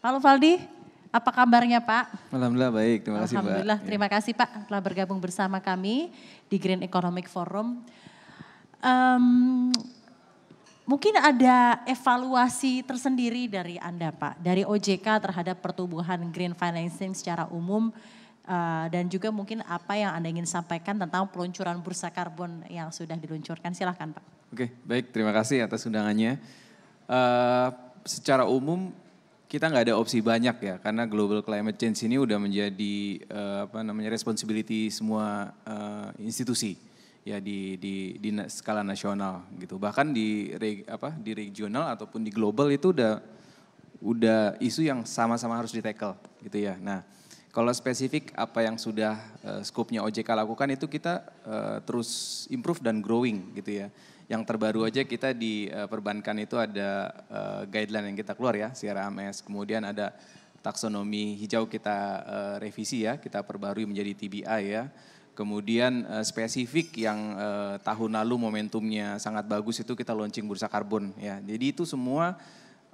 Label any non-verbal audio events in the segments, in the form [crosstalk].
Halo Valdi, apa kabarnya Pak? Alhamdulillah baik, terima kasih Alhamdulillah, ya. terima kasih Pak telah bergabung bersama kami di Green Economic Forum. Um, mungkin ada evaluasi tersendiri dari Anda Pak, dari OJK terhadap pertumbuhan green financing secara umum uh, dan juga mungkin apa yang Anda ingin sampaikan tentang peluncuran bursa karbon yang sudah diluncurkan, silahkan Pak. Oke, baik terima kasih atas undangannya. Uh, secara umum kita nggak ada opsi banyak ya karena global climate change ini udah menjadi uh, apa namanya responsibility semua uh, institusi ya di di di skala nasional gitu bahkan di apa di regional ataupun di global itu udah udah isu yang sama-sama harus di tackle gitu ya nah kalau spesifik apa yang sudah uh, eh, skopnya OJK lakukan itu kita uh, terus improve dan growing gitu ya yang terbaru aja kita di uh, perbankan itu ada uh, guideline yang kita keluar ya, CRMS. Kemudian ada taksonomi hijau kita uh, revisi ya, kita perbarui menjadi TBI ya. Kemudian uh, spesifik yang uh, tahun lalu momentumnya sangat bagus itu kita launching bursa karbon ya. Jadi itu semua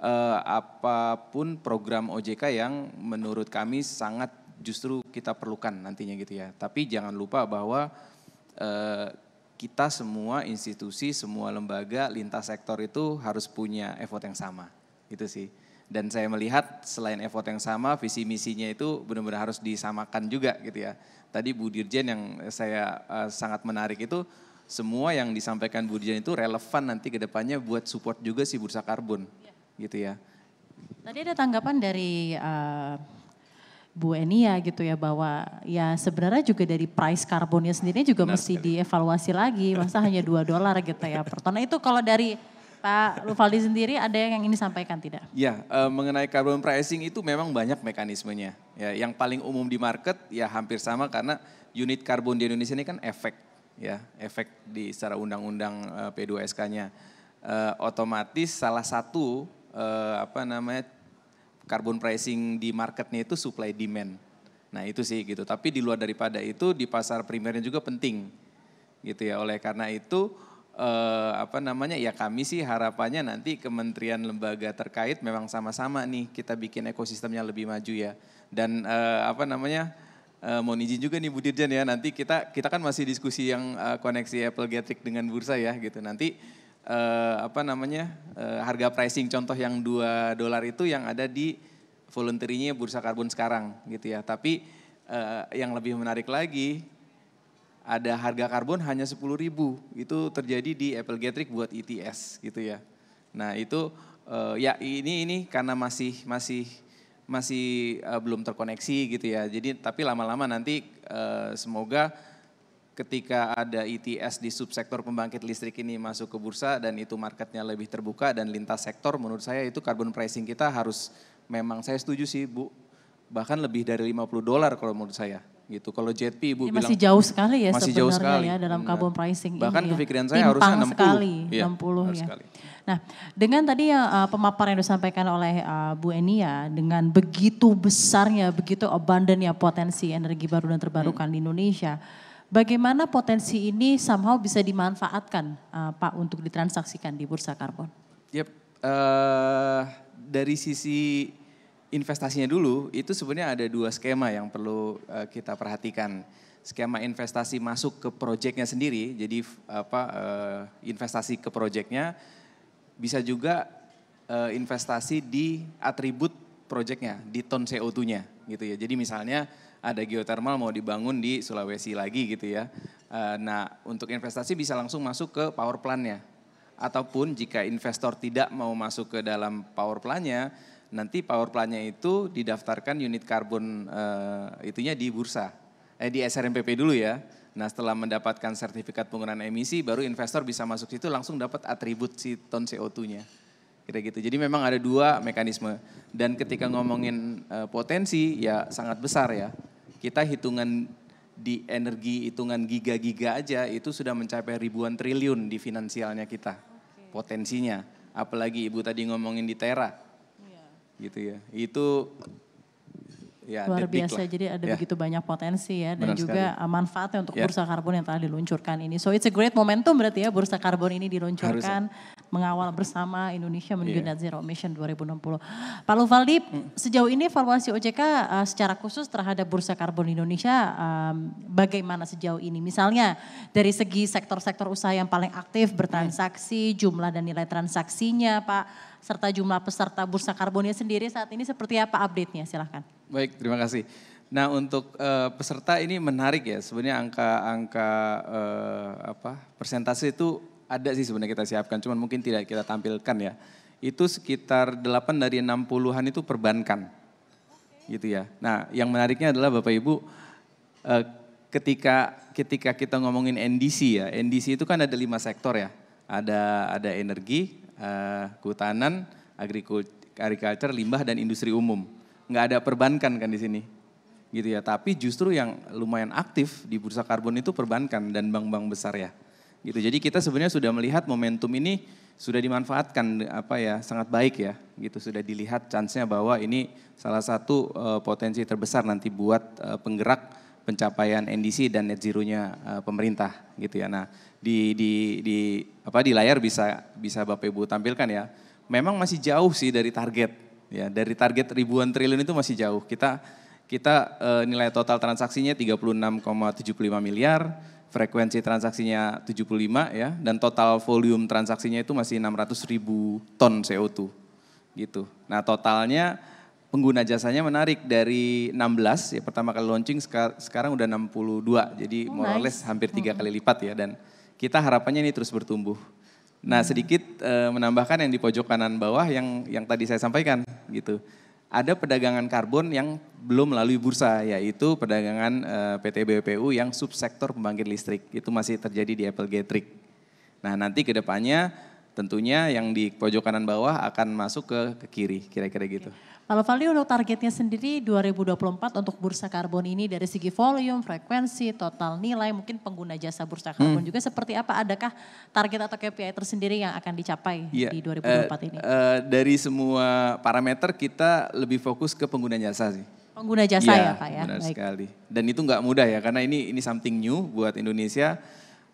uh, apapun program OJK yang menurut kami sangat justru kita perlukan nantinya gitu ya. Tapi jangan lupa bahwa uh, kita semua institusi, semua lembaga, lintas sektor itu harus punya effort yang sama. Itu sih. Dan saya melihat selain effort yang sama, visi misinya itu benar-benar harus disamakan juga gitu ya. Tadi Bu Dirjen yang saya uh, sangat menarik itu semua yang disampaikan Bu Dirjen itu relevan nanti ke depannya buat support juga si bursa karbon. Ya. Gitu ya. Tadi ada tanggapan dari uh, Bu Enia ya gitu ya bahwa ya sebenarnya juga dari price karbonnya sendiri juga Benar mesti sekali. dievaluasi lagi masa hanya dua dolar gitu ya per ton. Nah, itu kalau dari Pak Lufaldi sendiri ada yang ingin disampaikan tidak? Ya e, mengenai carbon pricing itu memang banyak mekanismenya. Ya yang paling umum di market ya hampir sama karena unit karbon di Indonesia ini kan efek ya efek di secara undang-undang e, eh, P2SK-nya e, eh, otomatis salah satu apa namanya carbon pricing di marketnya itu supply demand. Nah itu sih gitu. Tapi di luar daripada itu di pasar primernya juga penting gitu ya. Oleh karena itu eh, apa namanya ya kami sih harapannya nanti kementerian lembaga terkait memang sama-sama nih kita bikin ekosistemnya lebih maju ya. Dan eh, apa namanya eh, mohon izin juga nih Bu Dirjen ya nanti kita kita kan masih diskusi yang eh, koneksi Apple Getrik dengan bursa ya gitu. Nanti uh, apa namanya uh, harga pricing contoh yang dua dolar itu yang ada di volunteernya bursa karbon sekarang gitu ya. Tapi uh, yang lebih menarik lagi ada harga karbon hanya sepuluh ribu itu terjadi di Apple Getrick buat ETS gitu ya. Nah itu uh, ya ini ini karena masih masih masih uh, belum terkoneksi gitu ya. Jadi tapi lama-lama nanti uh, semoga ketika ada ETS di subsektor pembangkit listrik ini masuk ke bursa dan itu marketnya lebih terbuka dan lintas sektor menurut saya itu carbon pricing kita harus memang saya setuju sih Bu bahkan lebih dari 50 dolar kalau menurut saya gitu. Kalau JP Ibu ini bilang masih jauh sekali ya masih sebenarnya jauh sekali. ya dalam carbon pricing bahkan ini. Bahkan ya. kepikiran saya harus 60. Sekali, ya, 60 ya. Sekali. Nah, dengan tadi yang uh, eh, pemaparan yang disampaikan oleh uh, Bu Enia ya, dengan begitu besarnya, begitu abundantnya potensi energi baru dan terbarukan hmm. di Indonesia Bagaimana potensi ini somehow bisa dimanfaatkan uh, Pak untuk ditransaksikan di bursa karbon? Yep, uh, dari sisi investasinya dulu itu sebenarnya ada dua skema yang perlu uh, kita perhatikan. Skema investasi masuk ke proyeknya sendiri, jadi apa uh, investasi ke proyeknya bisa juga uh, investasi di atribut proyeknya, di ton CO2-nya gitu ya. Jadi misalnya ada geothermal mau dibangun di Sulawesi lagi gitu ya. Eh, nah, untuk investasi bisa langsung masuk ke power plant-nya. Ataupun jika investor tidak mau masuk ke dalam power plant-nya, nanti power plant-nya itu didaftarkan unit karbon eh, itunya di bursa. Eh di SRMPP dulu ya. Nah, setelah mendapatkan sertifikat penggunaan emisi baru investor bisa masuk situ langsung dapat atribut si ton CO2-nya kira gitu. Jadi memang ada dua mekanisme dan ketika ngomongin uh, potensi ya sangat besar ya. Kita hitungan di energi hitungan giga-giga aja itu sudah mencapai ribuan triliun di finansialnya kita okay. potensinya apalagi ibu tadi ngomongin di tera yeah. gitu ya itu ya, luar biasa. Jadi ada ya. begitu banyak potensi ya dan Benar juga sekali. manfaatnya untuk ya. bursa karbon yang telah diluncurkan ini. So it's a great momentum berarti ya bursa karbon ini diluncurkan Harusnya. mengawal bersama Indonesia menuju yeah. net zero emission 2060. Pak Luvaldi, hmm. sejauh ini evaluasi OJK uh, eh, secara khusus terhadap bursa karbon Indonesia um, bagaimana sejauh ini? Misalnya dari segi sektor-sektor usaha yang paling aktif bertransaksi, hmm. jumlah dan nilai transaksinya, Pak, serta jumlah peserta bursa karbonnya sendiri saat ini seperti apa update-nya? Silahkan. Baik, terima kasih. Nah untuk uh, peserta ini menarik ya sebenarnya angka-angka uh, eh, apa persentase itu ada sih sebenarnya kita siapkan, cuman mungkin tidak kita tampilkan ya. Itu sekitar 8 dari 60-an itu perbankan. Okay. Gitu ya. Nah, yang menariknya adalah Bapak Ibu uh, ketika ketika kita ngomongin NDC ya. NDC itu kan ada lima sektor ya. Ada ada energi, uh, kehutanan, agrikultur, agriculture, limbah dan industri umum nggak ada perbankan kan di sini gitu ya. Tapi justru yang lumayan aktif di bursa karbon itu perbankan dan bank-bank besar ya. Gitu. Jadi kita sebenarnya sudah melihat momentum ini sudah dimanfaatkan apa ya sangat baik ya gitu sudah dilihat chance-nya bahwa ini salah satu uh, potensi terbesar nanti buat uh, penggerak pencapaian NDC dan net zero-nya uh, pemerintah gitu ya. Nah, di di di apa di layar bisa bisa Bapak Ibu tampilkan ya. Memang masih jauh sih dari target Ya, dari target ribuan triliun itu masih jauh. Kita kita e, nilai total transaksinya 36,75 miliar, frekuensi transaksinya 75 ya, dan total volume transaksinya itu masih 600 ribu ton CO2 gitu. Nah totalnya pengguna jasanya menarik dari 16 ya pertama kali launching sekarang udah 62, jadi oh, more nice. or less hampir tiga hmm. kali lipat ya dan kita harapannya ini terus bertumbuh. Nah hmm. sedikit e, menambahkan yang di pojok kanan bawah yang yang tadi saya sampaikan gitu. Ada perdagangan karbon yang belum melalui bursa, yaitu perdagangan eh, PT BPU yang subsektor pembangkit listrik. Itu masih terjadi di Apple Gatrick. Nah nanti kedepannya tentunya yang di pojok kanan bawah akan masuk ke, ke kiri, kira-kira gitu. Kalau Fali untuk targetnya sendiri 2024 untuk bursa karbon ini dari segi volume, frekuensi, total nilai, mungkin pengguna jasa bursa karbon hmm. juga seperti apa? Adakah target atau KPI tersendiri yang akan dicapai ya. di 2024 eh, uh, ini? Uh, dari semua parameter kita lebih fokus ke pengguna jasa sih. Pengguna jasa ya, ya Pak ya? benar Baik. sekali. Dan itu nggak mudah ya karena ini ini something new buat Indonesia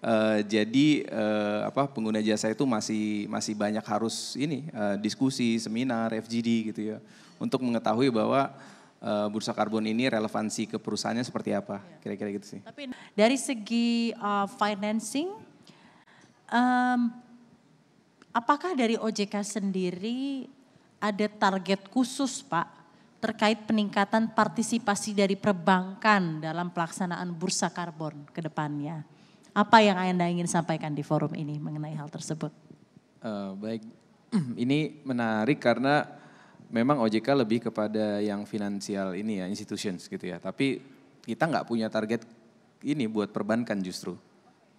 Eh, jadi uh, apa pengguna jasa itu masih masih banyak harus ini uh, diskusi, seminar, FGD gitu ya untuk mengetahui bahwa uh, bursa karbon ini relevansi ke perusahaannya seperti apa. Iya. Kira-kira gitu sih. Tapi dari segi uh, financing um, apakah dari OJK sendiri ada target khusus, Pak? terkait peningkatan partisipasi dari perbankan dalam pelaksanaan bursa karbon ke depannya. Apa yang Anda ingin sampaikan di forum ini mengenai hal tersebut? Uh, baik, [clears throat] ini menarik karena memang OJK lebih kepada yang finansial ini ya, institutions gitu ya. Tapi kita nggak punya target ini buat perbankan justru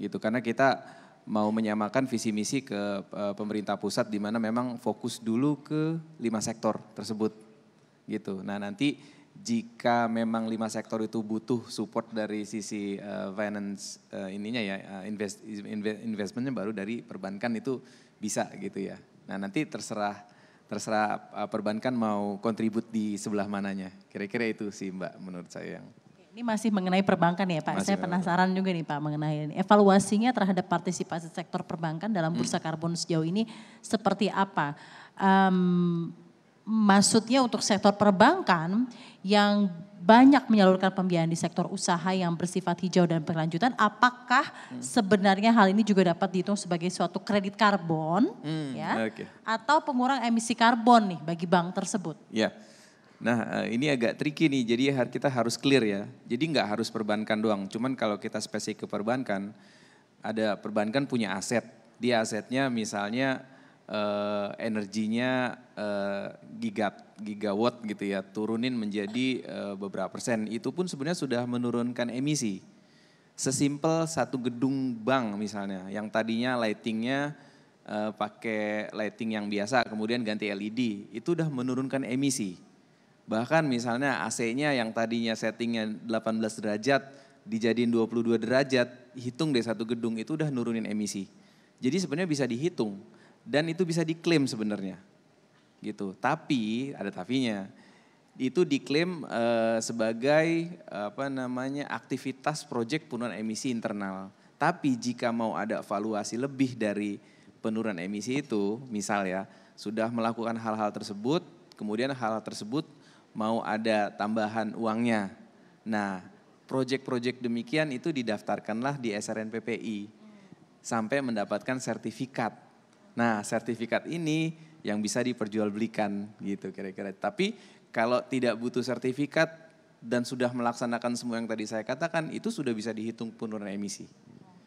gitu karena kita mau menyamakan visi misi ke eh, pemerintah pusat di mana memang fokus dulu ke lima sektor tersebut gitu. Nah nanti jika memang lima sektor itu butuh support dari sisi uh, finance uh, ininya ya uh, invest, investmentnya baru dari perbankan itu bisa gitu ya. Nah nanti terserah terserah perbankan mau kontribut di sebelah mananya. Kira-kira itu sih Mbak menurut saya yang ini masih mengenai perbankan ya Pak. Masih saya penasaran apa. juga nih Pak mengenai ini. evaluasinya terhadap partisipasi sektor perbankan dalam hmm. bursa karbon sejauh ini seperti apa? Um, maksudnya untuk sektor perbankan yang banyak menyalurkan pembiayaan di sektor usaha yang bersifat hijau dan berkelanjutan, apakah hmm. sebenarnya hal ini juga dapat dihitung sebagai suatu kredit karbon, hmm, ya, okay. atau pengurang emisi karbon nih bagi bank tersebut? Ya, nah eh, ini agak tricky nih, jadi kita harus clear ya. Jadi nggak harus perbankan doang. Cuman kalau kita spesifik ke perbankan, ada perbankan punya aset, dia asetnya misalnya uh, energinya uh, eh, gigat gigawatt gitu ya turunin menjadi uh, beberapa persen itu pun sebenarnya sudah menurunkan emisi sesimpel satu gedung bank misalnya yang tadinya lightingnya uh, pakai lighting yang biasa kemudian ganti LED itu udah menurunkan emisi bahkan misalnya AC-nya yang tadinya settingnya 18 derajat dijadiin 22 derajat hitung deh satu gedung itu udah nurunin emisi jadi sebenarnya bisa dihitung dan itu bisa diklaim sebenarnya gitu tapi ada tapinya itu diklaim uh, sebagai uh, apa namanya aktivitas proyek penurunan emisi internal tapi jika mau ada evaluasi lebih dari penurunan emisi itu misal ya sudah melakukan hal-hal tersebut kemudian hal tersebut mau ada tambahan uangnya nah proyek-proyek demikian itu didaftarkanlah di SRNPPI sampai mendapatkan sertifikat Nah, sertifikat ini yang bisa diperjualbelikan gitu kira-kira. Tapi kalau tidak butuh sertifikat dan sudah melaksanakan semua yang tadi saya katakan, itu sudah bisa dihitung penurunan emisi.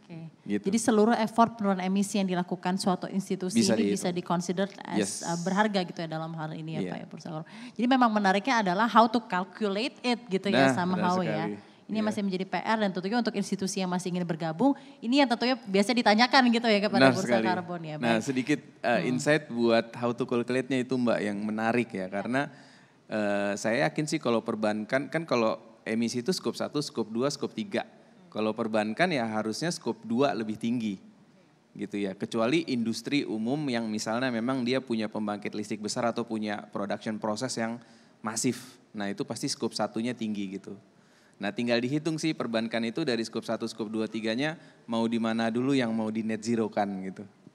Oke. Gitu. Jadi seluruh effort penurunan emisi yang dilakukan suatu institusi bisa ini dihitung. bisa diconsider as yes. Uh, berharga gitu ya dalam hal ini ya yeah. Pak iya. ya Jadi memang menariknya adalah how to calculate it gitu ya nah, ya sekali. ya. Ini yeah. Iya. masih menjadi PR dan tentunya untuk institusi yang masih ingin bergabung, ini yang tentunya biasa ditanyakan gitu ya kepada bursa karbon ya. Nah sedikit uh, hmm. insight buat how to calculate-nya itu Mbak yang menarik ya, ya. karena uh, saya yakin sih kalau perbankan kan kalau emisi itu scope 1, scope 2, scope 3. Kalau perbankan ya harusnya scope 2 lebih tinggi gitu ya. Kecuali industri umum yang misalnya memang dia punya pembangkit listrik besar atau punya production proses yang masif. Nah itu pasti scope satunya tinggi gitu. Nah tinggal dihitung sih perbankan itu dari scope 1, scope 2, 3 nya mau di mana dulu yang mau di net zero kan gitu.